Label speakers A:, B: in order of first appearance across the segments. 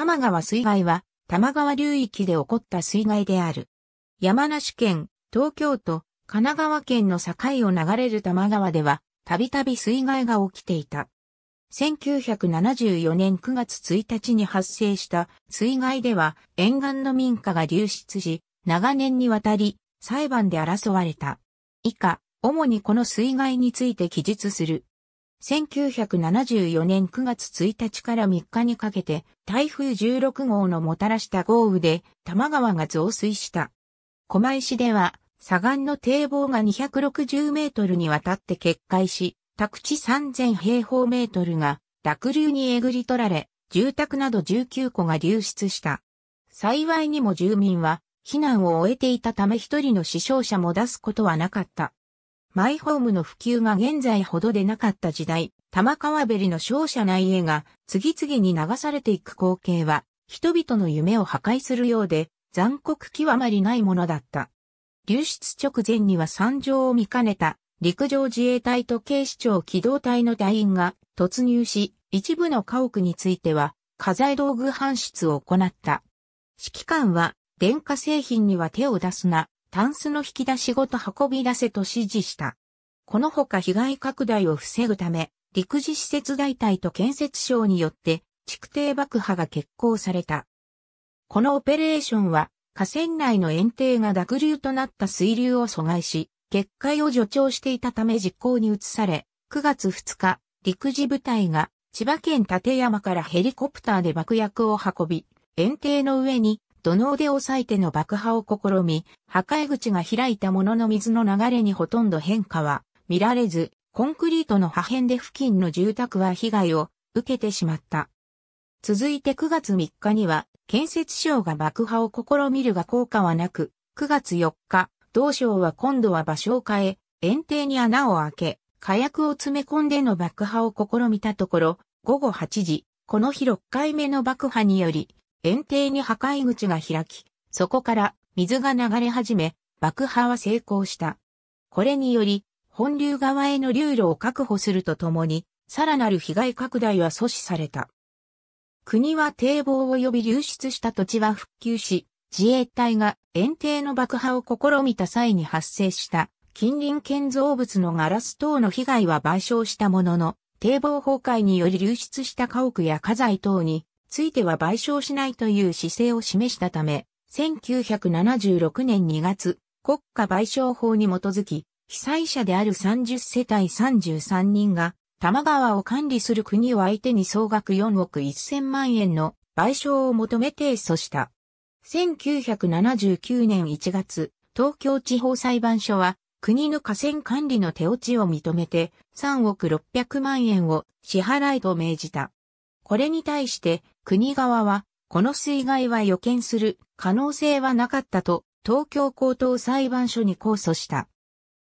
A: 玉川水害は、玉川流域で起こった水害である。山梨県、東京都、神奈川県の境を流れる玉川では、たびたび水害が起きていた。1974年9月1日に発生した水害では、沿岸の民家が流出し、長年にわたり、裁判で争われた。以下、主にこの水害について記述する。1974年9月1日から3日にかけて台風16号のもたらした豪雨で多摩川が増水した。狛江市では左岸の堤防が260メートルにわたって決壊し、宅地3000平方メートルが濁流にえぐり取られ、住宅など19戸が流出した。幸いにも住民は避難を終えていたため一人の死傷者も出すことはなかった。マイホームの普及が現在ほどでなかった時代、玉川べりの商社内へが次々に流されていく光景は、人々の夢を破壊するようで、残酷極まりないものだった。流出直前には惨状を見かねた陸上自衛隊と警視庁機動隊の隊員が突入し、一部の家屋については、家財道具搬出を行った。指揮官は、電化製品には手を出すな、タンスの引き出しごと運び出せと指示した。このほか被害拡大を防ぐため、陸自施設代替と建設省によって、築堤爆破が決行された。このオペレーションは、河川内の園庭が濁流となった水流を阻害し、決壊を助長していたため実行に移され、9月2日、陸自部隊が千葉県立山からヘリコプターで爆薬を運び、園庭の上に土のうで押さえての爆破を試み、破壊口が開いたものの水の流れにほとんど変化は見られず、コンクリートの破片で付近の住宅は被害を受けてしまった。続いて9月3日には、建設省が爆破を試みるが効果はなく、9月4日、同省は今度は場所を変え、園庭に穴を開け、火薬を詰め込んでの爆破を試みたところ、午後8時、この日6回目の爆破により、園庭に破壊口が開き、そこから水が流れ始め、爆破は成功した。これにより、本流側への流路を確保するとともに、さらなる被害拡大は阻止された。国は堤防及び流出した土地は復旧し、自衛隊が園庭の爆破を試みた際に発生した近隣建造物のガラス等の被害は賠償したものの、堤防崩壊により流出した家屋や家財等については賠償しないという姿勢を示したため、1976年2月、国家賠償法に基づき、被災者である30世帯33人が、多摩川を管理する国を相手に総額4億1000万円の賠償を求めて訴した。1979年1月、東京地方裁判所は、国の河川管理の手落ちを認めて、3億600万円を支払いと命じた。これに対して国側は、この水害は予見する可能性はなかったと東京高等裁判所に控訴した。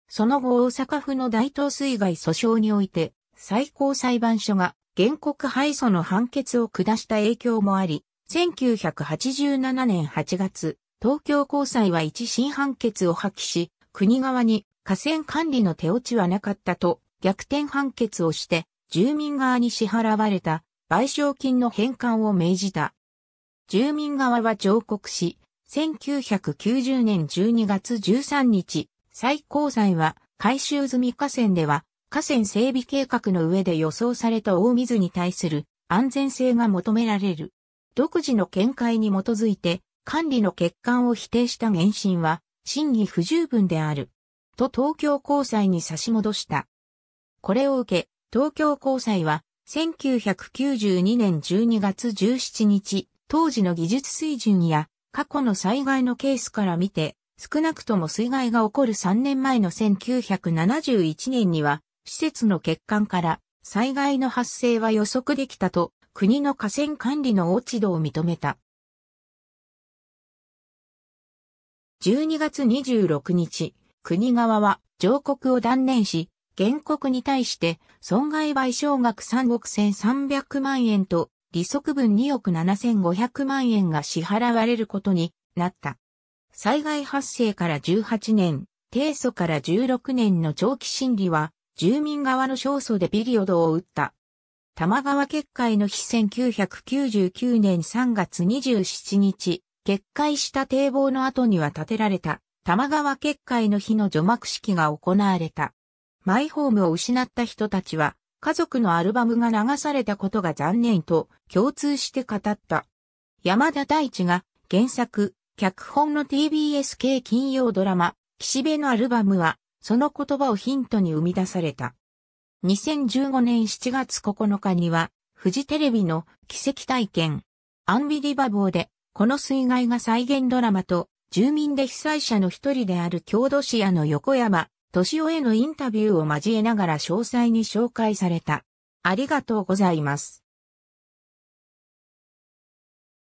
A: その後大阪府の大東水害訴訟において、最高裁判所が原告敗訴の判決を下した影響もあり、1987年8月、東京高裁は一審判決を破棄し、国側に河川管理の手落ちはなかったと逆転判決をして、住民側に支払われた賠償金の返還を命じた。住民側は上告し、1990年12月13日、最高裁は回収済み河川では河川整備計画の上で予想された大水に対する安全性が求められる。独自の見解に基づいて管理の欠陥を否定した原審は審議不十分である。と東京高裁に差し戻した。これを受け、東京高裁は1992年12月17日、当時の技術水準や過去の災害のケースから見て、少なくとも水害が起こる3年前の1971年には、施設の欠陥から災害の発生は予測できたと、国の河川管理の落ち度を認めた。12月26日、国側は上告を断念し、原告に対して損害賠償額3億1300万円と利息分2億7500万円が支払われることになった。災害発生から18年、提訴から16年の長期審理は住民側の勝訴でピリオドを打った。玉川決壊の日1999年3月27日、決壊した堤防の後には建てられた玉川決壊の日の除幕式が行われた。マイホームを失った人たちは、家族のアルバムが流されたことが残念と共通して語った。山田大地が原作、脚本の TBS 系金曜ドラマ、岸辺のアルバムは、その言葉をヒントに生み出された。2015年7月9日には、フジテレビの奇跡体験、アンビリバボーで、この水害が再現ドラマと、住民で被災者の一人である郷土市屋の横山年尾へのインタビューを交えながら詳細に紹介された。ありがとうございます。